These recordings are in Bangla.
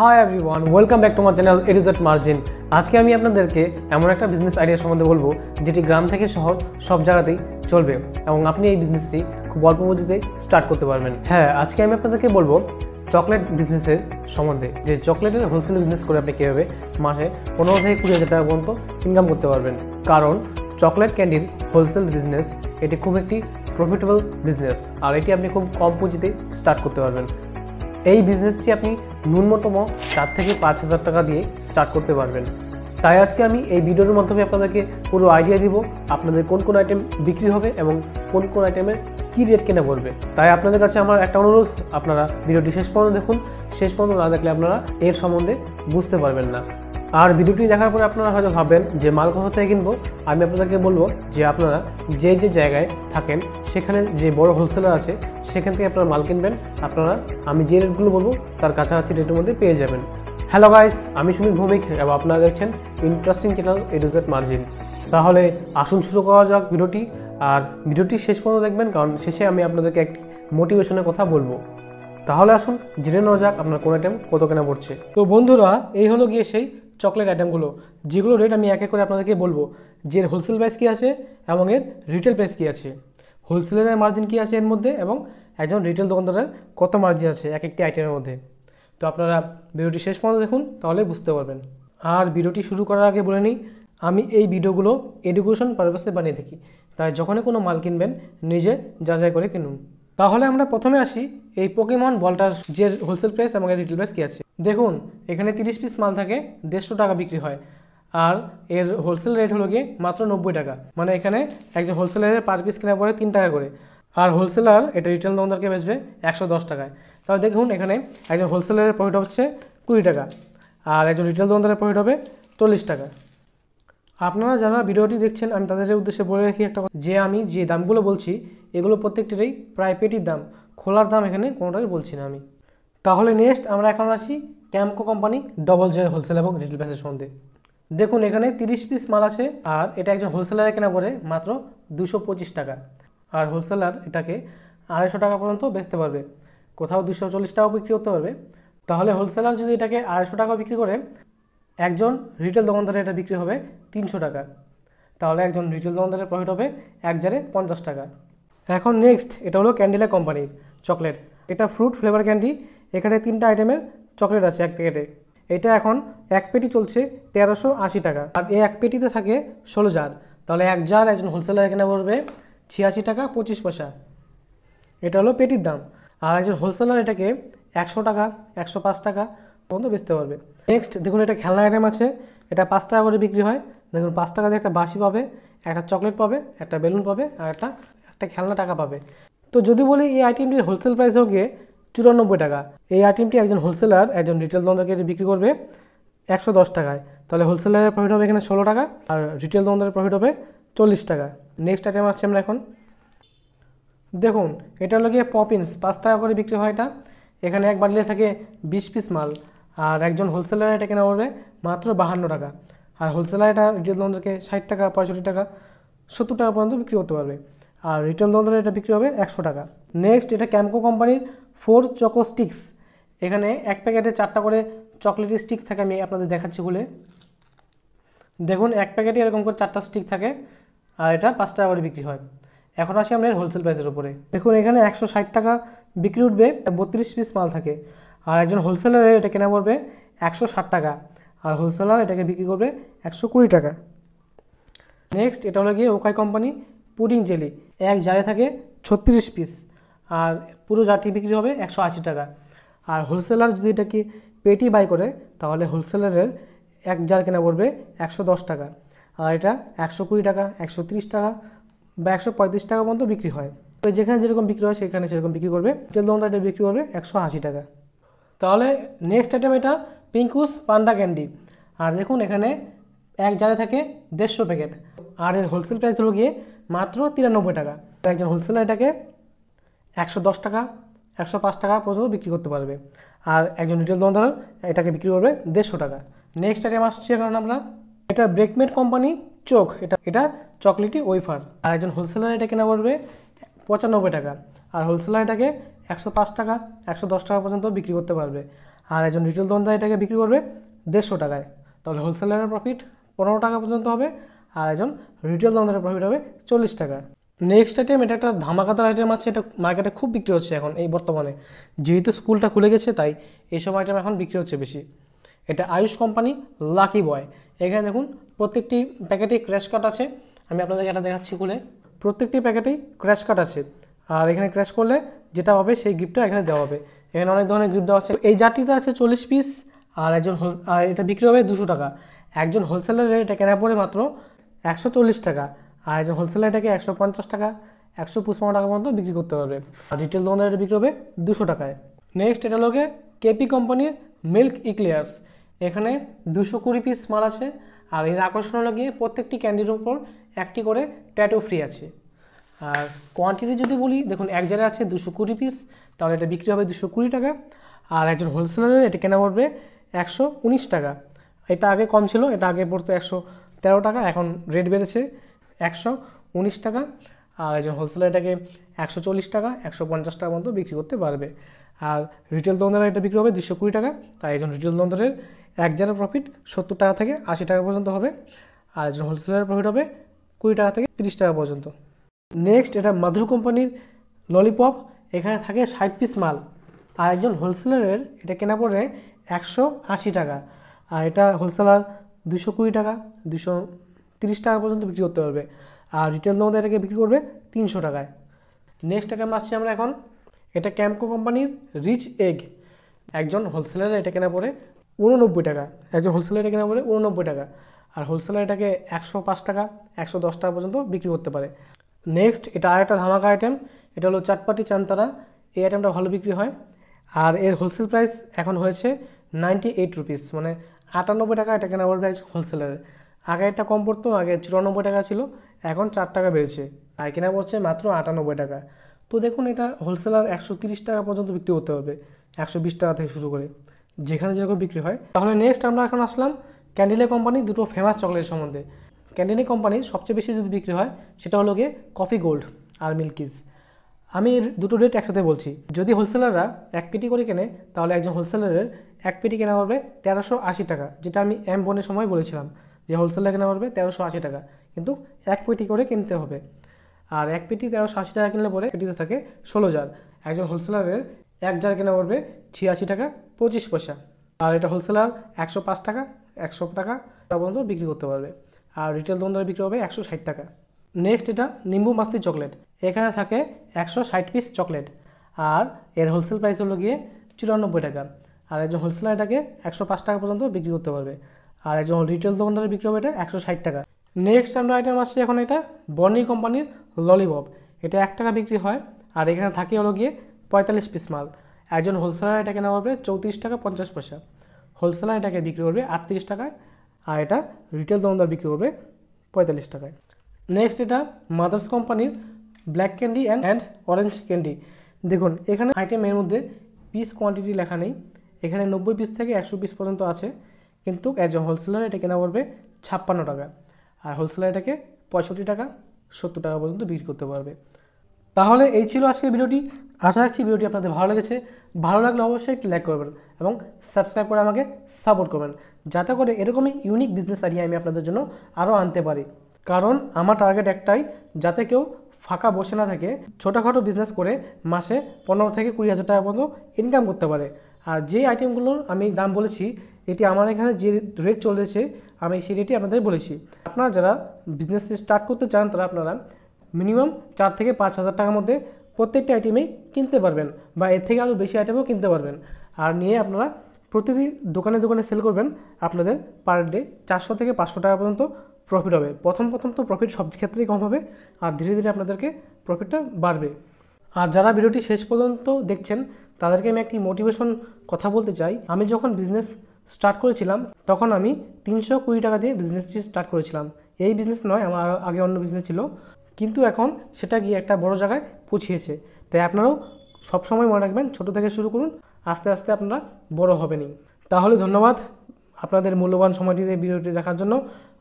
high everyone welcome back to my channel it is Marjin আজকে আমি আপনাদেরকে এমন একটা বিজনেস আইডিয়া সম্বন্ধে বলবো যেটি গ্রাম থেকে শহর সব জায়গাতেই চলবে এবং আপনি এই বিজনেসটি খুব অল্প পুঁজিতে স্টার্ট করতে পারবেন হ্যাঁ আজকে আমি আপনাদেরকে বলবো চকলেট বিজনেসের সম্বন্ধে যে চকলেটের হোলসেল বিজনেস করে আপনি কীভাবে মাসে পনেরো থেকে কুড়ি হাজার টাকা পর্যন্ত ইনকাম করতে পারবেন কারণ চকলেট ক্যান্ডির হোলসেল বিজনেস এটি খুব একটি প্রফিটেবল বিজনেস আর এটি আপনি খুব কম পুঁজিতে স্টার্ট করতে পারবেন এই বিজনেসটি আপনি ন্যূনতম চার থেকে পাঁচ হাজার টাকা দিয়ে স্টার্ট করতে পারবেন তাই আজকে আমি এই ভিডিওর মাধ্যমে আপনাদেরকে পুরো আইডিয়া দিব আপনাদের কোন কোন আইটেম বিক্রি হবে এবং কোন কোন আইটেমের কী রেট কেনা পড়বে তাই আপনাদের কাছে আমার একটা অনুরোধ আপনারা ভিডিওটি শেষ পর্যন্ত দেখুন শেষ পর্যন্ত না দেখলে আপনারা এর সম্বন্ধে বুঝতে পারবেন না আর ভিডিওটি দেখার পরে আপনারা হয়তো ভাবেন যে মাল কোথা থেকে কিনবো আমি আপনাদেরকে বলবো যে আপনারা যে যে জায়গায় থাকেন সেখানে যে বড় হোলসেলার আছে সেখান থেকে আপনারা মাল কিনবেন আপনারা আমি যে রেটগুলো বলবো তার কাছাকাছি রেটের মধ্যে পেয়ে যাবেন হ্যালো গাইস আমি সুমিত ভৌমিক এবং আপনারা দেখছেন ইন্টারেস্টিং চ্যানেল এডুজেট মার্জিন তাহলে আসুন শুরু করা যাক ভিডিওটি আর ভিডিওটি শেষ পর্যন্ত দেখবেন কারণ শেষে আমি আপনাদেরকে একটি মোটিভেশনের কথা বলবো তাহলে আসুন জেনে নেওয়া যাক আপনার কোন আইটেম কত কেনা পড়ছে তো বন্ধুরা এই হলো গিয়ে সেই চকলেট আইটেমগুলো যেগুলো রেট আমি এক এক করে আপনাদেরকে বলবো যে এর হোলসেল প্রাইস কী আছে এবং এর রিটেল প্রাইস কী আছে হোলসেলের মার্জিন কী আছে এর মধ্যে এবং একজন রিটেল দোকানদারের কত মার্জিন আছে এক একটি আইটেমের মধ্যে তো আপনারা ভিডিওটি শেষ পর্যন্ত দেখুন তাহলে বুঝতে পারবেন আর ভিডিওটি শুরু করার আগে বলে নিই আমি এই ভিডিওগুলো এডুকেশন পারপাসে বানিয়ে থাকি তাই যখনই কোনো মাল কিনবেন নিজে যাচাই করে কিনুন তাহলে আমরা প্রথমে আসি এই পোকিমন বলটার যে হোলসেল প্রাইস এবং রিটেল প্রাইস কী আছে দেখুন এখানে তিরিশ পিস মাল থাকে দেড়শো টাকা বিক্রি হয় আর এর হোলসেল রেট হলো গিয়ে মাত্র নব্বই টাকা মানে এখানে একজন হোলসেলারের পার পিস কেনা পড়ে তিন টাকা করে আর হোলসেলার এটা রিটেল দোকানদারকে বেচবে একশো দশ টাকায় তাহলে দেখুন এখানে একজন হোলসেলারের প্রফিট হচ্ছে কুড়ি টাকা আর একজন রিটেল দোকানদারের প্রফিট হবে চল্লিশ টাকা আপনারা যারা ভিডিওটি দেখছেন আমি তাদের উদ্দেশ্যে বলে রাখি একটা যে আমি যে দামগুলো বলছি এগুলো প্রত্যেকটিরই প্রায় পেটির দাম খোলার দাম এখানে কোনোটাই বলছি না আমি তাহলে নেক্সট আমরা এখন আসি ক্যাম্পো কোম্পানি ডবল জয়ের হোলসেল এবং রিটেল প্যাসের সন্ধে দেখুন এখানে তিরিশ পিস মাল আছে আর এটা একজন হোলসেলারে কেনা পড়ে মাত্র দুশো পঁচিশ টাকা আর হোলসেলার এটাকে আড়াইশো টাকা পর্যন্ত বেচতে পারবে কোথাও দুশো চল্লিশ টাকাও বিক্রি করতে পারবে তাহলে হোলসেলার যদি এটাকে আড়াইশো টাকা বিক্রি করে একজন রিটেল দোকানদারে এটা বিক্রি হবে তিনশো টাকা তাহলে একজন রিটেল দোকানদারের প্রফিট হবে এক জারে পঞ্চাশ টাকা এখন নেক্সট এটা হলো ক্যান্ডেলা কোম্পানির চকলেট এটা ফ্রুট ফ্লেভার ক্যান্ডি এখানে তিনটা আইটেমের চকলেট আছে এক প্যাকেটে এটা এখন এক পেটি চলছে তেরোশো আশি টাকা আর এই এক পেটিতে থাকে ষোলো জার তাহলে এক জার একজন হোলসেলার এখানে পড়বে ছিয়াশি টাকা পঁচিশ পয়সা এটা হলো পেটির দাম আর একজন হোলসেলার এটাকে একশো টাকা একশো পাঁচ টাকা পর্যন্ত বেচতে পারবে নেক্সট দেখুন এটা খেলনা আইটেম আছে এটা পাঁচ টাকা করে বিক্রি হয় দেখুন পাঁচ টাকা দিয়ে একটা বাসি পাবে একটা চকলেট পাবে একটা বেলুন পাবে আর একটা একটা খেলনা টাকা পাবে তো যদি বলি এই আইটেমটির হোলসেল প্রাইস হবে চুরানব্বই টাকা এই আইটেমটি একজন হোলসেলার একজন রিটেল দন্দাকে বিক্রি করবে একশো দশ টাকায় তাহলে হোলসেলারের প্রফিট হবে এখানে ষোলো টাকা আর রিটেল দোকানদারের প্রফিট হবে চল্লিশ টাকা নেক্সট আইটেম আসছে আমরা এখন দেখুন এটা হলো গিয়ে পপিন্স পাঁচ টাকা করে বিক্রি হয় এটা এখানে এক বাড়িলে থাকে বিশ পিস মাল আর একজন হোলসেলার এটা কেনা পড়বে মাত্র বাহান্ন টাকা আর হোলসেলার এটা রিটেল দন্দাকে ষাট টাকা পঁয়ষট্টি টাকা সত্তর টাকা পর্যন্ত বিক্রি করতে পারবে আর রিটেল দরদামে এটা বিক্রি হবে একশো টাকা নেক্সট এটা ক্যামকো কোম্পানির ফোর চকো স্টিক্স এখানে এক প্যাকেটে চারটা করে চকলেট স্টিক থাকে আমি আপনাদের দেখাচ্ছি খুলে দেখুন এক প্যাকেটে এরকম করে চারটা স্টিক থাকে আর এটা পাঁচ টাকা করে বিক্রি হয় এখন আসি আমরা হোলসেল প্রাইসের উপরে দেখুন এখানে একশো ষাট টাকা বিক্রি উঠবে বত্রিশ পিস মাল থাকে আর একজন হোলসেলারে এটা কেনা পড়বে একশো ষাট টাকা আর হোলসেলার এটাকে বিক্রি করবে একশো কুড়ি টাকা নেক্সট এটা হলো গিয়ে ওকাই কোম্পানি পুডিং জেলি এক জারে থাকে ছত্রিশ পিস আর পুরো জারটি বিক্রি হবে একশো আশি টাকা আর হোলসেলার যদি এটাকে পেটি বাই করে তাহলে হোলসেলারের এক জার কেনা পড়বে একশো দশ টাকা আর এটা একশো কুড়ি টাকা একশো তিরিশ টাকা বা একশো পঁয়ত্রিশ টাকা পর্যন্ত বিক্রি হয় তো যেখানে যেরকম বিক্রি হয় সেখানে সেরকম বিক্রি করবে তেল দোকানটা এটা বিক্রি করবে একশো আশি টাকা তাহলে নেক্সট আইটেম এটা পিঙ্কুস পান্ডা ক্যান্ডি আর দেখুন এখানে এক জারে থাকে দেড়শো প্যাকেট আর এর হোলসেল প্রাইস হলো গিয়ে মাত্র তিরানব্বই টাকা একজন হোলসেলার এটাকে একশো দশ টাকা একশো পাঁচ টাকা পর্যন্ত বিক্রি করতে পারবে আর একজন রিটেল দোকানদার এটাকে বিক্রি করবে দেড়শো টাকা নেক্সট আইটেম আসছে এখন আমরা এটা ব্রেকমেড কোম্পানি চোখ এটা এটা চকলেটি ওয়েফার আর একজন হোলসেলার এটা কেনা পড়বে পঁচানব্বই টাকা আর হোলসেলার এটাকে একশো পাঁচ টাকা একশো দশ টাকা পর্যন্ত বিক্রি করতে পারবে আর একজন রিটেল দোকানদার এটাকে বিক্রি করবে দেড়শো টাকায় তাহলে হোলসেলারের প্রফিট পনেরো টাকা পর্যন্ত হবে আর একজন রিটেল আমাদের প্রফিট হবে চল্লিশ টাকা নেক্সট আইটেম এটা একটা ধামাকাতার আইটেম আছে এটা মার্কেটে খুব বিক্রি হচ্ছে এখন এই বর্তমানে যেহেতু স্কুলটা খুলে গেছে তাই এইসব আইটেম এখন বিক্রি হচ্ছে বেশি এটা আয়ুষ কোম্পানি লাকি বয় এখানে দেখুন প্রত্যেকটি প্যাকেটে ক্র্যাশ কাট আছে আমি আপনাদের এটা দেখাচ্ছি খুলে প্রত্যেকটি প্যাকেটেই ক্র্যাশ কাট আছে আর এখানে ক্র্যাশ করলে যেটা হবে সেই গিফটটা এখানে দেওয়া হবে এখানে অনেক ধরনের গিফট দেওয়া আছে এই জারটিতে আছে চল্লিশ পিস আর একজন আর এটা বিক্রি হবে দুশো টাকা একজন হোলসেলারে এটা কেনার পরে মাত্র একশো চল্লিশ টাকা আর একজন হোলসেলার এটাকে একশো পঞ্চাশ টাকা একশো পঁচপান্ন টাকা পর্যন্ত বিক্রি করতে পারবে আর রিটেল দোকানে এটা বিক্রি হবে দুশো টাকায় নেক্সট এটা লোকে কেপি কোম্পানির মিল্ক ইক্লেয়ার্স এখানে দুশো কুড়ি পিস মাল আছে আর এর আকর্ষণ হলো গিয়ে প্রত্যেকটি ক্যান্ডির উপর একটি করে ট্যাটো ফ্রি আছে আর কোয়ান্টিটি যদি বলি দেখুন এক জায়গায় আছে দুশো কুড়ি পিস তাহলে এটা বিক্রি হবে দুশো কুড়ি টাকা আর একজন হোলসেলারের এটা কেনা পড়বে একশো উনিশ টাকা এটা আগে কম ছিল এটা আগে পড়তো একশো তেরো টাকা এখন রেট বেড়েছে একশো উনিশ টাকা আর একজন হোলসেলার এটাকে একশো চল্লিশ টাকা একশো পঞ্চাশ টাকা পর্যন্ত বিক্রি করতে পারবে আর রিটেল দোকানদার এটা বিক্রি হবে দুশো কুড়ি টাকা তাই একজন রিটেল দোকানদারের এক জারের প্রফিট সত্তর টাকা থেকে আশি টাকা পর্যন্ত হবে আর একজন হোলসেলারের প্রফিট হবে কুড়ি টাকা থেকে তিরিশ টাকা পর্যন্ত নেক্সট এটা মাধুর কোম্পানির ললিপপ এখানে থাকে ষাট পিস মাল আর একজন হোলসেলারের এটা কেনা পড়ে একশো আশি টাকা আর এটা হোলসেলার দুশো কুড়ি টাকা দুশো তিরিশ টাকা পর্যন্ত বিক্রি করতে পারবে আর রিটেল তোমাদের এটাকে বিক্রি করবে তিনশো টাকায় নেক্সট আইটেম আসছি আমরা এখন এটা ক্যাম্পকো কোম্পানির রিচ এগ একজন হোলসেলার এটা কেনা পড়ে উননব্বই টাকা একজন হোলসেলার এটা কেনা পড়ে উননব্বই টাকা আর হোলসেলার এটাকে একশো পাঁচ টাকা একশো দশ টাকা পর্যন্ত বিক্রি করতে পারে নেক্সট এটা আরেকটা ধামাকা আইটেম এটা হলো চাটপাটি চান্তারা এই আইটেমটা ভালো বিক্রি হয় আর এর হোলসেল প্রাইস এখন হয়েছে নাইনটি এইট রুপিস মানে আটানব্বই টাকা এটা কেনা প্রাইস হোলসেলারে আগে এটা কম পড়তো আগে চুরানব্বই টাকা ছিল এখন চার টাকা বেড়েছে আর কেনা পড়ছে মাত্র আটানব্বই টাকা তো দেখুন এটা হোলসেলার একশো তিরিশ টাকা পর্যন্ত বিক্রি করতে হবে একশো বিশ টাকা থেকে শুরু করে যেখানে যেরকম বিক্রি হয় তাহলে নেক্সট আমরা এখন আসলাম ক্যান্ডিলে কোম্পানি দুটো ফেমাস চকলেট সম্বন্ধে ক্যান্ডিলে কোম্পানির সবচেয়ে বেশি যদি বিক্রি হয় সেটা হলো গিয়ে কফি গোল্ড আর মিল্কিজ আমি দুটো রেট একসাথে বলছি যদি হোলসেলাররা এক পেটি করে কেনে তাহলে একজন হোলসেলারের এক পেটি কেনা পড়বে তেরোশো আশি টাকা যেটা আমি এম বনের সময় বলেছিলাম যে হোলসেলে কেনা পড়বে তেরোশো আশি টাকা কিন্তু এক পেটি করে কিনতে হবে আর এক পেটি তেরোশো আশি টাকা কিনলে পরে পেটিতে থাকে ষোলো জার একজন হোলসেলারের এক জার কেনা পড়বে ছিয়াশি টাকা পঁচিশ পয়সা আর এটা হোলসেলার একশো পাঁচ টাকা একশো টাকা পর্যন্ত বিক্রি করতে পারবে আর রিটেল দোকানদারে বিক্রি হবে একশো ষাট টাকা নেক্সট এটা নিম্বু মাস্তি চকলেট এখানে থাকে একশো ষাট পিস চকলেট আর এর হোলসেল প্রাইস হলো গিয়ে চুরানব্বই টাকা আর একজন হোলসেলার এটাকে একশো পাঁচ টাকা পর্যন্ত বিক্রি করতে পারবে আর একজন রিটেল দোকানদারে বিক্রি হবে এটা একশো ষাট টাকা নেক্সট আমরা আইটেম আসছে এখন এটা বর্নি কোম্পানির ললিপপ এটা এক টাকা বিক্রি হয় আর এখানে থাকে হলো গিয়ে পঁয়তাল্লিশ পিস মাল একজন হোলসেলার এটা কেনা পড়বে চৌত্রিশ টাকা পঞ্চাশ পয়সা হোলসেলার এটাকে বিক্রি করবে আটত্রিশ টাকায় আর এটা রিটেল দোকানদার বিক্রি করবে পঁয়তাল্লিশ টাকায় নেক্সট এটা মাদার্স কোম্পানির black candy and and orange candy দেখুন এখানে আইটেমের মধ্যে পিস কোয়ান্টিটি লেখা নেই এখানে নব্বই পিস থেকে একশো পিস পর্যন্ত আছে কিন্তু অ্যাজ এ হোলসেলার এটা কেনা পড়বে ছাপ্পান্ন টাকা আর হোলসেলার এটাকে পঁয়ষট্টি টাকা সত্তর টাকা পর্যন্ত বিক্রি করতে পারবে তাহলে এই ছিল আজকের ভিডিওটি আশা রাখছি ভিডিওটি আপনাদের ভালো লেগেছে ভালো লাগলে অবশ্যই একটু লাইক করবেন এবং সাবস্ক্রাইব করে আমাকে সাপোর্ট করবেন যাতে করে এরকমই ইউনিক বিজনেস আইডিয়া আমি আপনাদের জন্য আরও আনতে পারি কারণ আমার টার্গেট একটাই যাতে কেউ ফাঁকা বসে না থাকে ছোটোখাটো বিজনেস করে মাসে পনেরো থেকে কুড়ি হাজার টাকা পর্যন্ত ইনকাম করতে পারে আর যে আইটেমগুলোর আমি দাম বলেছি এটি আমার এখানে যে রেট চলেছে আমি সেই রেটই আপনাদের বলেছি আপনারা যারা বিজনেস স্টার্ট করতে চান তারা আপনারা মিনিমাম চার থেকে পাঁচ হাজার টাকার মধ্যে প্রত্যেকটা আইটেমে কিনতে পারবেন বা এর থেকে আরও বেশি আইটেমও কিনতে পারবেন আর নিয়ে আপনারা প্রতিদিন দোকানে দোকানে সেল করবেন আপনাদের পার ডে চারশো থেকে পাঁচশো টাকা পর্যন্ত প্রফিট হবে প্রথম প্রথম তো প্রফিট সব ক্ষেত্রেই কম হবে আর ধীরে ধীরে আপনাদেরকে প্রফিটটা বাড়বে আর যারা ভিডিওটি শেষ পর্যন্ত দেখছেন তাদেরকে আমি একটি মোটিভেশন কথা বলতে চাই আমি যখন বিজনেস স্টার্ট করেছিলাম তখন আমি তিনশো কুড়ি টাকা দিয়ে বিজনেসটি স্টার্ট করেছিলাম এই বিজনেস নয় আমার আগে অন্য বিজনেস ছিল কিন্তু এখন সেটা গিয়ে একটা বড় জায়গায় পুছিয়েছে তাই আপনারাও সবসময় মনে রাখবেন ছোটো থেকে শুরু করুন আস্তে আস্তে আপনারা বড় হবেনি তাহলে ধন্যবাদ আপনাদের মূল্যবান সময়টিতে ভিডিওটি দেখার জন্য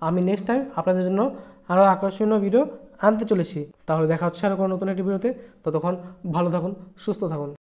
আমি নেক্সট টাইম আপনাদের জন্য আরও আকর্ষণীয় ভিডিও আনতে চলেছি তাহলে দেখা হচ্ছে আরও কোনো নতুন একটি ভিডিওতে ততক্ষণ ভালো থাকুন সুস্থ থাকুন